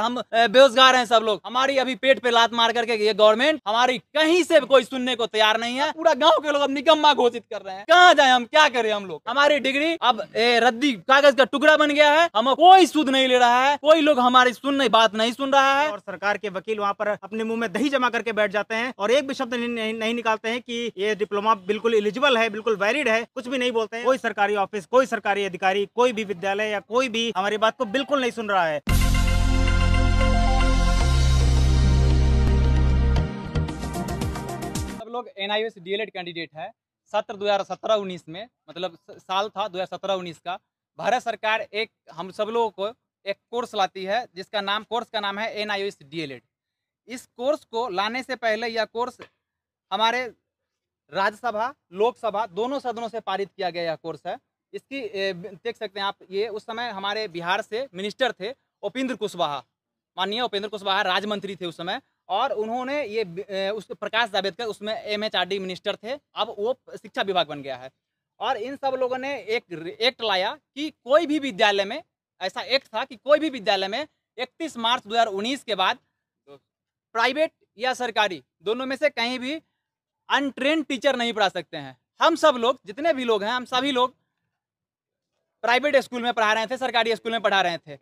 हम बेरोजगार हैं सब लोग हमारी अभी पेट पे लात मार करके ये गवर्नमेंट हमारी कहीं से कोई सुनने को तैयार नहीं है पूरा गांव के लोग अब निकम्मा घोषित कर रहे हैं कहाँ जाए हम क्या करें हम लोग हमारी डिग्री अब ए, रद्दी कागज का टुकड़ा बन गया है हम कोई सुध नहीं ले रहा है कोई लोग हमारी सुन नहीं बात नहीं सुन रहा है और सरकार के वकील वहाँ पर अपने मुंह में दही जमा करके बैठ जाते हैं और एक भी शब्द नहीं निकालते हैं की ये डिप्लोमा बिल्कुल एलिजिबल है बिल्कुल वैलिड है कुछ भी नहीं बोलते कोई सरकारी ऑफिस कोई सरकारी अधिकारी कोई भी विद्यालय या कोई भी हमारी बात को बिल्कुल नहीं सुन रहा है लोग N I S D candidate है सत्र दो हज़ार सत्रह उन्नीस में मतलब साल था दो हज़ार सत्रह उन्नीस का भारत सरकार एक हम सब लोगों को एक कोर्स लाती है जिसका नाम कोर्स का नाम है एन आई एस डी इस कोर्स को लाने से पहले यह कोर्स हमारे राज्यसभा लोकसभा दोनों सदनों से पारित किया गया यह कोर्स है इसकी देख सकते हैं आप ये उस समय हमारे बिहार से मिनिस्टर थे उपेंद्र कुशवाहा माननीय उपेंद्र कुशवाहा राज्य मंत्री थे उस समय और उन्होंने ये उस प्रकाश जावेदकर उसमें M H R D minister थे अब वो शिक्षा विभाग बन गया है और इन सब लोगों ने एक एक्ट लाया कि कोई भी विद्यालय में ऐसा एक्ट था कि कोई भी विद्यालय में 31 मार्च 2019 के बाद प्राइवेट या सरकारी दोनों में से कहीं भी अनट्रेन टीचर नहीं पढ़ा सकते हैं हम सब लोग जितने भी लोग हैं हम सभी लोग प्राइवेट स्कूल में पढ़ा रहे थे सरकारी स्कूल में पढ़ा रहे थे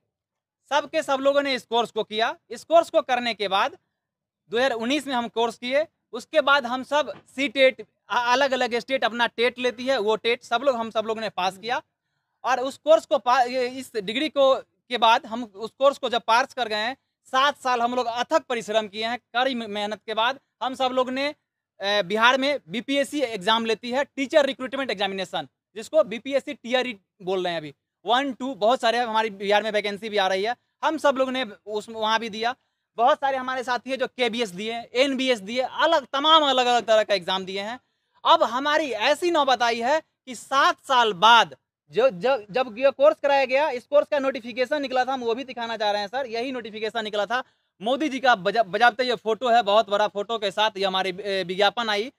सबके सब लोगों ने इस कोर्स को किया इस कोर्स को करने के बाद 2019 में हम कोर्स किए उसके बाद हम सब सी टेट e अलग अलग स्टेट अपना टेट लेती है वो टेट सब लोग हम सब लोग ने पास किया और उस कोर्स को इस डिग्री को के बाद हम उस कोर्स को जब पास कर गए हैं सात साल हम लोग अथक परिश्रम किए हैं कड़ी मेहनत के बाद हम सब लोग ने बिहार में बीपीएससी एग्जाम लेती है टीचर रिक्रूटमेंट एग्जामिनेशन जिसको बीपीएससी टीआरई e बोल रहे हैं अभी वन टू बहुत सारे हमारी बिहार में वैकेंसी भी आ रही है हम सब लोग ने उस वहाँ भी दिया बहुत सारे हमारे साथी हैं जो के बी एस दिए एन बी एस दिए अलग तमाम अलग अलग तरह का एग्ज़ाम दिए हैं अब हमारी ऐसी नौबत आई है कि सात साल बाद जो जब जब ये कोर्स कराया गया इस कोर्स का नोटिफिकेशन निकला था हम वो भी दिखाना चाह रहे हैं सर यही नोटिफिकेशन निकला था मोदी जी का बजा ये फोटो है बहुत बड़ा फोटो के साथ ये हमारी विज्ञापन आई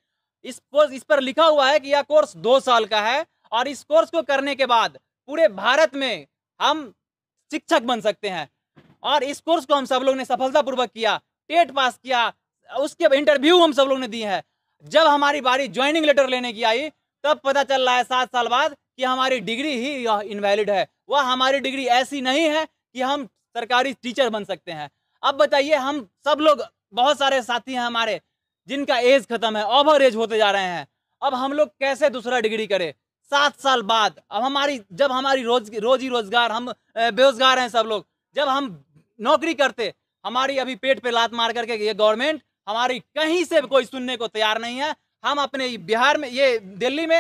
इस कोर्स इस पर लिखा हुआ है कि यह कोर्स दो साल का है और इस कोर्स को करने के बाद पूरे भारत में हम शिक्षक बन सकते हैं और इस कोर्स को हम सब लोग ने सफलतापूर्वक किया टेट पास किया उसके इंटरव्यू हम सब लोग ने दिए हैं जब हमारी बारी ज्वाइनिंग लेटर लेने की आई तब पता चल रहा है सात साल बाद कि हमारी डिग्री ही इनवैलिड है वह हमारी डिग्री ऐसी नहीं है कि हम सरकारी टीचर बन सकते हैं अब बताइए हम सब लोग बहुत सारे साथी हैं हमारे जिनका एज खत्म है ओवर एज होते जा रहे हैं अब हम लोग कैसे दूसरा डिग्री करें सात साल बाद अब हमारी जब हमारी रोज रोजी रोजगार हम बेरोजगार हैं सब लोग जब हम नौकरी करते हमारी अभी पेट पे लात मार करके ये गवर्नमेंट हमारी कहीं से कोई सुनने को तैयार नहीं है हम अपने बिहार में ये दिल्ली में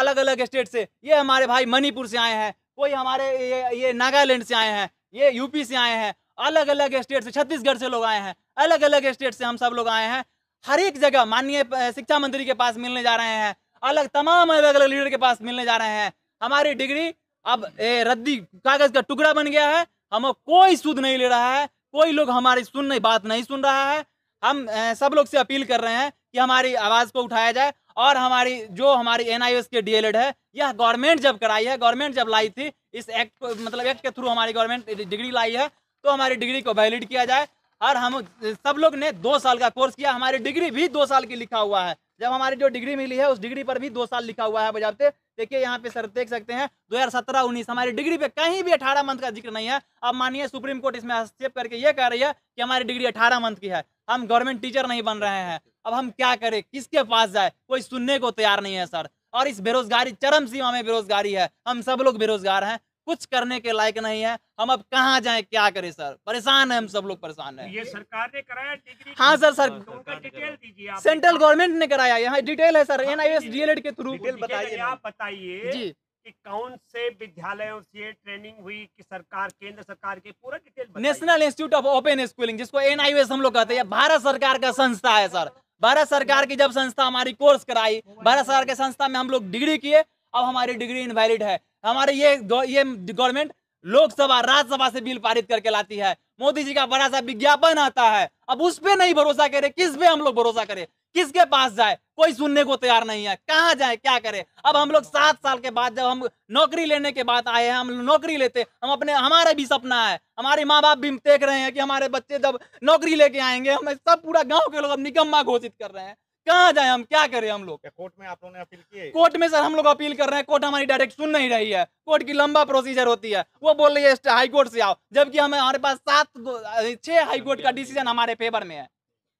अलग अलग स्टेट से ये हमारे भाई मणिपुर से आए हैं कोई हमारे ये ये नागालैंड से आए हैं ये यूपी से आए हैं अलग अलग स्टेट से छत्तीसगढ़ से लोग आए हैं अलग अलग स्टेट से हम सब लोग आए हैं हर एक जगह माननीय शिक्षा मंत्री के पास मिलने जा रहे हैं अलग तमाम अलग अलग लीडर के पास मिलने जा रहे हैं हमारी डिग्री अब रद्दी कागज का टुकड़ा बन गया है हम कोई सुध नहीं ले रहा है कोई लोग हमारी सुन नहीं बात नहीं सुन रहा है हम सब लोग से अपील कर रहे हैं कि हमारी आवाज़ को उठाया जाए और हमारी जो हमारी एन के डीएलएड है यह गवर्नमेंट जब कराई है गवर्नमेंट जब लाई थी इस एक्ट को मतलब एक्ट के थ्रू हमारी गवर्नमेंट डिग्री लाई है तो हमारी डिग्री को वैलिड किया जाए और हम सब लोग ने दो साल का कोर्स किया हमारी डिग्री भी दो साल की लिखा हुआ है जब हमारी जो डिग्री मिली है उस डिग्री पर भी दो साल लिखा हुआ है बजाबते देखिए यहाँ पे सर देख सकते हैं दो हजार सत्रह उन्नीस हमारी डिग्री पे कहीं भी अठारह मंथ का जिक्र नहीं है अब मानिए सुप्रीम कोर्ट इसमें हस्तक्षेप करके ये कह रही है कि हमारी डिग्री अठारह मंथ की है हम गवर्नमेंट टीचर नहीं बन रहे हैं अब हम क्या करें किसके पास जाए कोई सुनने को तैयार नहीं है सर और इस बेरोजगारी चरम सीमा में बेरोजगारी है हम सब लोग बेरोजगार हैं कुछ करने के लायक नहीं है हम अब कहाँ जाए क्या करें सर परेशान है हम सब लोग परेशान है ये सरकार ने कराया हाँ सर सर डिटेल दीजिए सेंट्रल गवर्नमेंट ने कराया यहाँ डिटेल है sir N I S DElEd के थ्रू बताइए आप बताइए जी कि कौन से विद्यालयों से ट्रेनिंग हुई कि सरकार केंद्र सरकार के पूरा detail national institute of open schooling जिसको एन हम लोग कहते हैं भारत सरकार का संस्था है सर भारत सरकार की जब संस्था हमारी कोर्स कराई भारत सरकार के संस्था में हम लोग डिग्री किए अब हमारी डिग्री इनवैलिड है हमारे ये ये गवर्नमेंट लोकसभा राज्यसभा से बिल पारित करके लाती है मोदी जी का बड़ा सा विज्ञापन आता है अब उस पर नहीं भरोसा करे किस पे हम लोग भरोसा करें किसके पास जाए कोई सुनने को तैयार नहीं है कहाँ जाए क्या करे अब हम लोग सात साल के बाद जब हम नौकरी लेने के बाद आए हैं हम नौकरी लेते हम अपने हमारा भी सपना है हमारे माँ बाप भी देख रहे हैं कि हमारे बच्चे जब नौकरी लेके आएंगे हमें सब पूरा गांव के लोग अब निकम्मा घोषित कर रहे हैं कहाँ जाए हम क्या करें हम लोग कोर्ट में आप लोगों ने अपील की है कोर्ट में सर हम लोग अपील कर रहे हैं कोर्ट हमारी डायरेक्ट सुन नहीं रही है कोर्ट की लंबा प्रोसीजर होती है वो बोल रही है हाई कोर्ट से आओ जबकि हमें हमारे पास सात छह हाई कोर्ट का डिसीजन हमारे फेवर में है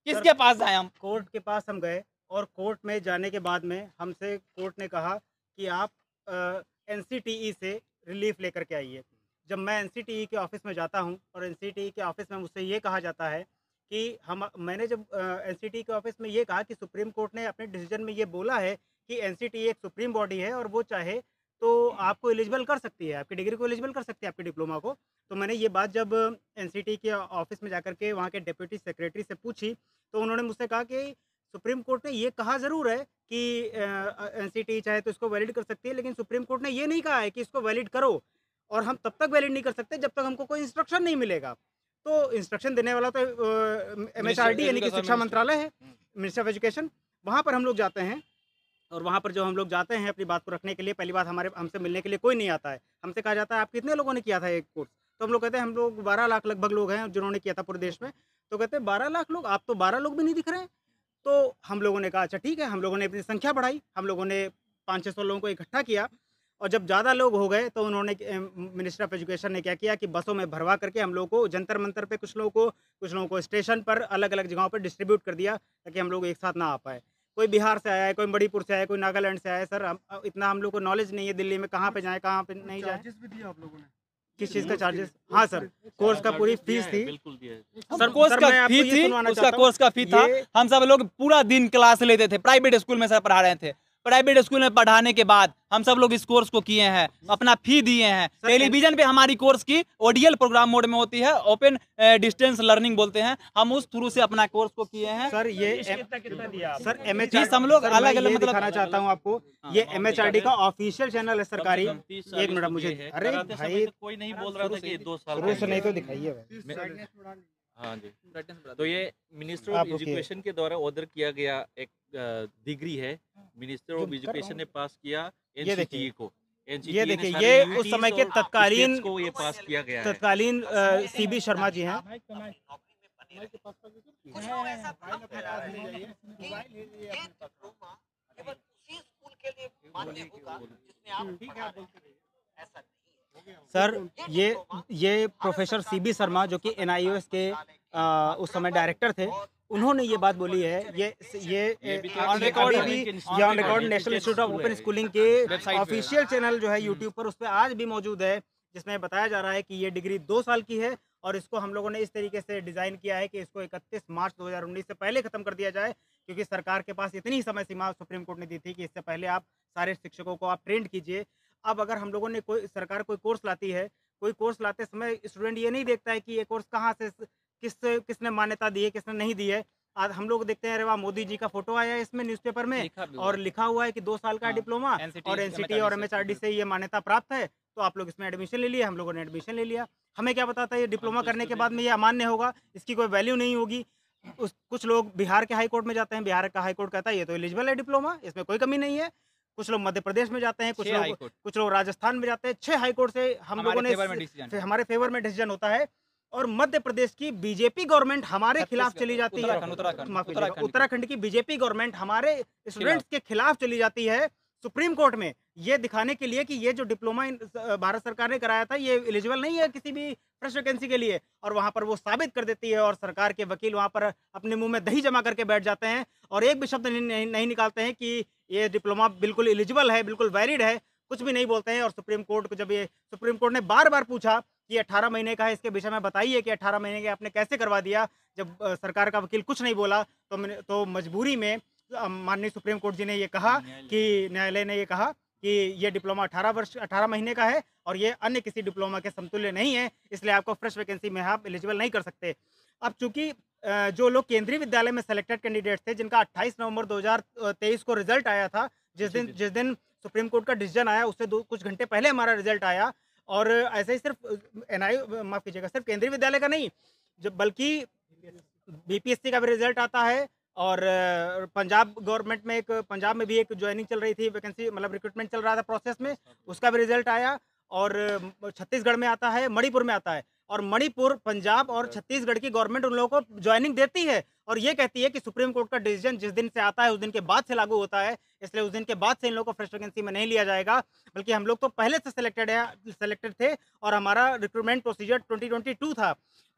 किसके पास जाए हम कोर्ट के पास हम गए और कोर्ट में जाने के बाद में हमसे कोर्ट ने कहा कि आप एन से रिलीफ लेकर के आइए जब मैं एन के ऑफिस में जाता हूँ और एन के ऑफिस में मुझसे ये कहा जाता है कि हम मैंने जब एन के ऑफिस में ये कहा कि सुप्रीम कोर्ट ने अपने डिसीजन में ये बोला है कि एन एक सुप्रीम बॉडी है और वो चाहे तो हम्म। आपको एलिजिबल कर सकती है आपकी डिग्री को एलिजिबल कर सकती है आपके डिप्लोमा को तो मैंने ये बात जब एन के ऑफिस में जाकर के वहाँ के डिप्यूटी सेक्रेटरी से पूछी तो उन्होंने मुझसे कहा कि सुप्रीम कोर्ट ने ये कहा ज़रूर है कि एन चाहे तो इसको वैलिड कर सकती है लेकिन सुप्रीम कोर्ट ने ये नहीं कहा है कि इसको वैलिड करो और हम तब तक वैलिड नहीं कर सकते जब तक हमको कोई इंस्ट्रक्शन नहीं मिलेगा तो इंस्ट्रक्शन देने वाला तो एम एच आर डी यानी कि तो शिक्षा मंत्रालय है मिनिस्टर ऑफ एजुकेशन वहाँ पर हम लोग जाते हैं और वहाँ पर जो हम लोग जाते हैं अपनी बात को रखने के लिए पहली बात हमारे हमसे मिलने के लिए कोई नहीं आता है हमसे कहा जाता है आप कितने लोगों ने किया था एक कोर्स तो हम लोग कहते हैं हम लोग बारह लाख लगभग लोग हैं जिन्होंने किया था पूरे देश में तो कहते हैं बारह लाख लोग आप तो बारह लोग भी नहीं दिख रहे हैं तो हम लोगों ने कहा अच्छा ठीक है हम लोगों ने अपनी संख्या बढ़ाई हम लोगों ने पाँच छः सौ लोगों को इकट्ठा किया और जब ज़्यादा लोग हो गए तो उन्होंने मिनिस्टर ऑफ एजुकेशन ने क्या किया कि बसों में भरवा करके हम लोग को जंतर मंतर पे कुछ लोगों को कुछ लोगों को स्टेशन पर अलग अलग जगहों पर डिस्ट्रीब्यूट कर दिया ताकि हम लोग एक साथ ना आ पाए कोई बिहार से आया है कोई मणिपुर से आया कोई नागालैंड से आया सर हम इतना हम लोग को नॉलेज नहीं है दिल्ली में कहाँ पे जाए कहाँ पे नहीं जाए किस चीज़ का चार्जेस हाँ सर कोर्स का पूरी फीस थी सर कोर्स का फीस थी उसका कोर्स का फी था हम सब लोग पूरा दिन क्लास लेते थे प्राइवेट स्कूल में सर पढ़ा रहे थे प्राइवेट स्कूल में पढ़ाने के बाद हम सब लोग इस कोर्स को किए हैं अपना फी दिए हैं टेलीविजन पे हमारी कोर्स की ओडीएल प्रोग्राम मोड में होती है ओपन डिस्टेंस लर्निंग बोलते हैं हम उस थ्रू से अपना कोर्स को किए हैं सर ये कितना दिया सर एम एच हम लोग अलग अलग मतलब चाहता हूँ आपको हाँ, ये एम एच आर डी का ऑफिशियल चैनल है सरकारी एक मिनट तो मुझे अरे तो कोई नहीं बोल रहा था दो साल नहीं तो दिखाइए हाँ तो ये मिनिस्टर ऑफ एजुकेशन के द्वारा ऑर्डर किया गया एक डिग्री है मिनिस्टर ऑफ एजुकेशन ने पास किया एनसीटीई e e को ये देखिए ये उस समय के तत्कालीन को ये पास किया गया तत्कालीन सी बी शर्मा जी हैं ऐसा सर ये ये प्रोफेसर सीबी शर्मा जो कि एनआईओएस के आ, उस समय डायरेक्टर थे उन्होंने ये बात बोली है ये ये ऑन रिकॉर्ड भी on record national institute of open schooling के ऑफिशियल चैनल जो है यूट्यूब पर उस पर आज भी मौजूद है जिसमें बताया जा रहा है कि ये डिग्री दो साल की है और इसको हम लोगों ने इस तरीके से डिज़ाइन किया है कि इसको 31 मार्च 2019 से पहले ख़त्म कर दिया जाए क्योंकि सरकार के पास इतनी समय सीमा सुप्रीम कोर्ट ने दी थी कि इससे पहले आप सारे शिक्षकों को आप ट्रेंड कीजिए अब अगर हम लोगों ने कोई सरकार कोई कोर्स लाती है कोई कोर्स लाते समय स्टूडेंट ये नहीं देखता है कि ये कोर्स कहाँ से किस किसने मान्यता दी है किसने नहीं दी है आज हम लोग देखते हैं अरे वाह मोदी जी का फोटो आया है इसमें न्यूज़पेपर में लिखा और लिखा हुआ है कि दो साल का हाँ, डिप्लोमा और एनसीटी और एमएचआरडी से ये मान्यता प्राप्त है तो आप लोग इसमें एडमिशन ले लिया हम लोगों ने एडमिशन ले लिया हमें क्या बताता है ये तो डिप्लोमा करने के बाद में ये अमान्य होगा इसकी कोई वैल्यू नहीं होगी उस कुछ लोग बिहार के हाई कोर्ट में जाते हैं बिहार का हाई कोर्ट कहता है ये तो एलिजिबल है डिप्लोमा इसमें कोई कमी नहीं है कुछ लोग मध्य प्रदेश में जाते हैं कुछ लोग कुछ लोग राजस्थान में जाते हैं छह हाईकोर्ट से हम लोगों ने हमारे फेवर में डिसीजन होता है और मध्य प्रदेश की बीजेपी गवर्नमेंट हमारे खिलाफ चली जाती है उत्तराखंड की बीजेपी गवर्नमेंट हमारे स्टूडेंट्स के खिलाफ चली जाती है सुप्रीम कोर्ट में ये दिखाने के लिए कि ये जो डिप्लोमा भारत सरकार ने कराया था ये एलिजिबल नहीं है किसी भी फ्रेश वैकेंसी के लिए और वहाँ पर वो साबित कर देती है और सरकार के वकील वहाँ पर अपने मुंह में दही जमा करके बैठ जाते हैं और एक भी शब्द नहीं, नहीं निकालते हैं कि ये डिप्लोमा बिल्कुल एलिजिबल है बिल्कुल वैलिड है कुछ भी नहीं बोलते हैं और सुप्रीम कोर्ट को जब ये सुप्रीम कोर्ट ने बार बार पूछा कि 18 महीने का है इसके विषय में बताइए कि 18 महीने के आपने कैसे करवा दिया जब सरकार का वकील कुछ नहीं बोला तो तो मजबूरी में माननीय सुप्रीम कोर्ट जी ने ये कहा कि न्यायालय ने ये कहा कि ये डिप्लोमा अठारह वर्ष अठारह महीने का है और ये अन्य किसी डिप्लोमा के समतुल्य नहीं है इसलिए आपको फ्रेश वैकेंसी में आप एलिजिबल नहीं कर सकते अब चूंकि जो लोग केंद्रीय विद्यालय में सेलेक्टेड कैंडिडेट थे जिनका 28 नवंबर 2023 को रिजल्ट आया था जिस दिन जिस दिन सुप्रीम कोर्ट का डिसीजन आया उससे दो कुछ घंटे पहले हमारा रिजल्ट आया और ऐसे ही सिर्फ एन आई माफ़ कीजिएगा सिर्फ केंद्रीय विद्यालय का नहीं जब बल्कि बीपीएससी का भी रिजल्ट आता है और पंजाब गवर्नमेंट में एक पंजाब में भी एक ज्वाइनिंग चल रही थी वैकेंसी मतलब रिक्रूटमेंट चल रहा था प्रोसेस में उसका भी रिजल्ट आया और छत्तीसगढ़ में आता है मणिपुर में आता है और मणिपुर पंजाब और हाँ। छत्तीसगढ़ की गवर्नमेंट उन लोगों को ज्वाइनिंग देती है और ये कहती है कि सुप्रीम कोर्ट का डिसीजन जिस दिन से आता है उस दिन के बाद से लागू होता है इसलिए उस दिन के बाद से इन लोगों को फ्रेश वैकेंसी में नहीं लिया जाएगा बल्कि हम लोग तो पहले से सिलेक्टेड है सिलेक्टेड थे और हमारा रिक्रूटमेंट प्रोसीजर 2022 था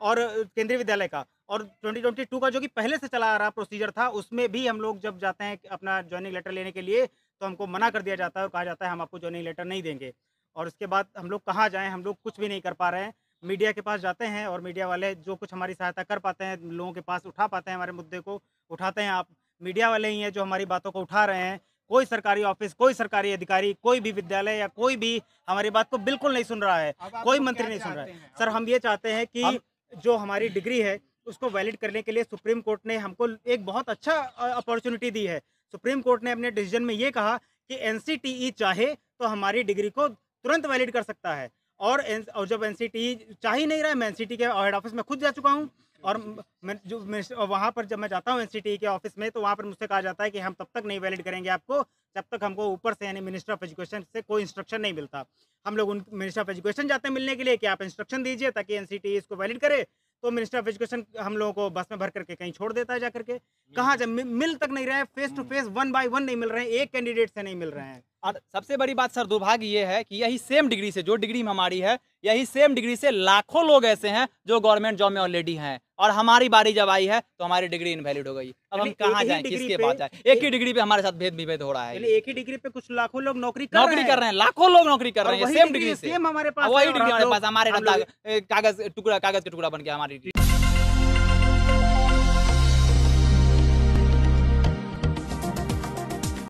और केंद्रीय विद्यालय का और 2022 का जो कि पहले से चला आ रहा प्रोसीजर था उसमें भी हम लोग जब जाते हैं अपना ज्वाइनिंग लेटर लेने के लिए तो हमको मना कर दिया जाता है और कहा जाता है हम आपको ज्वाइनिंग लेटर नहीं देंगे और उसके बाद हम लोग कहाँ जाएँ हम लोग कुछ भी नहीं कर पा रहे हैं मीडिया के पास जाते हैं और मीडिया वाले जो कुछ हमारी सहायता कर पाते हैं लोगों के पास उठा पाते हैं हमारे मुद्दे को उठाते हैं आप मीडिया वाले ही हैं जो हमारी बातों को उठा रहे हैं कोई सरकारी ऑफिस कोई सरकारी अधिकारी कोई भी विद्यालय या कोई भी हमारी बात को बिल्कुल नहीं सुन रहा है कोई मंत्री नहीं सुन रहा है सर हम ये चाहते हैं कि जो हमारी डिग्री है उसको वैलिड करने के लिए सुप्रीम कोर्ट ने हमको एक बहुत अच्छा अपॉर्चुनिटी दी है सुप्रीम कोर्ट ने अपने डिसीजन में ये कहा कि एन चाहे तो हमारी डिग्री को तुरंत वैलिड कर सकता है और और जब एन चाह ही नहीं रहा मैं एन के हेड ऑफिस में खुद जा चुका हूँ और मैं जो मैं वहाँ पर जब मैं जाता हूँ एन के ऑफिस में तो वहाँ पर मुझसे कहा जाता है कि हम तब तक नहीं वैलिड करेंगे आपको जब तक हमको ऊपर से यानी मिनिस्टर ऑफ एजुकेशन से कोई इंस्ट्रक्शन नहीं मिलता हम लोग उन मिनिस्टर ऑफ एजुकेशन जाते हैं मिलने के लिए कि आप इंस्ट्रक्शन दीजिए ताकि एन इसको वैलिड करे तो मिनिस्टर ऑफ एजुकेशन हम लोगों को बस में भर करके कहीं छोड़ देता है जा करके कहाँ जब मिल तक नहीं रहे face to face one by one नहीं मिल रहे हैं एक कैंडिडेट से नहीं मिल रहे हैं और सबसे बड़ी बात सर दुर्भाग्य ये है कि यही सेम डिग्री से जो डिग्री हमारी है यही सेम डिग्री से लाखों लोग ऐसे हैं जो गवर्नमेंट जॉब में ऑलरेडी हैं और हमारी बारी जब आई है तो हमारी डिग्री इनवैलिड हो गई अब हम कहाँ जाए किसके पास जाए एक ही डिग्री पे हमारे साथ भेद विभेद हो रहा है एक ही डिग्री पे कुछ लाखों लोग नौकरी नौकरी कर रहे हैं लाखों लोग नौकरी कर रहे हैं सेम डिग्री से हमारे पास वही डिग्री हमारे पास हमारे कागज टुकड़ा कागज के टुकड़ा बन गया हमारी डिग्री